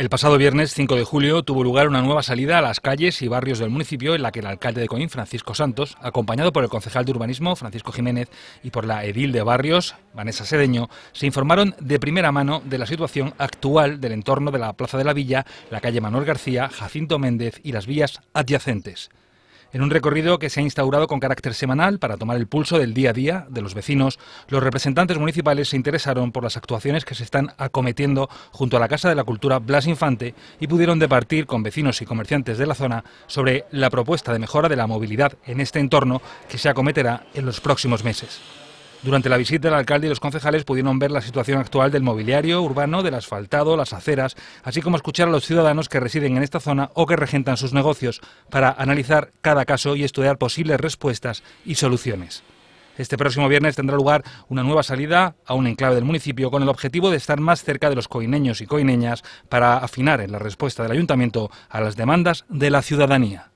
El pasado viernes 5 de julio tuvo lugar una nueva salida a las calles y barrios del municipio en la que el alcalde de Coín, Francisco Santos, acompañado por el concejal de urbanismo, Francisco Jiménez, y por la edil de barrios, Vanessa Sedeño, se informaron de primera mano de la situación actual del entorno de la Plaza de la Villa, la calle Manuel García, Jacinto Méndez y las vías adyacentes en un recorrido que se ha instaurado con carácter semanal para tomar el pulso del día a día de los vecinos, los representantes municipales se interesaron por las actuaciones que se están acometiendo junto a la Casa de la Cultura Blas Infante y pudieron departir con vecinos y comerciantes de la zona sobre la propuesta de mejora de la movilidad en este entorno que se acometerá en los próximos meses. Durante la visita, el alcalde y los concejales pudieron ver la situación actual del mobiliario urbano, del asfaltado, las aceras, así como escuchar a los ciudadanos que residen en esta zona o que regentan sus negocios, para analizar cada caso y estudiar posibles respuestas y soluciones. Este próximo viernes tendrá lugar una nueva salida a un enclave del municipio con el objetivo de estar más cerca de los coineños y coineñas para afinar en la respuesta del ayuntamiento a las demandas de la ciudadanía.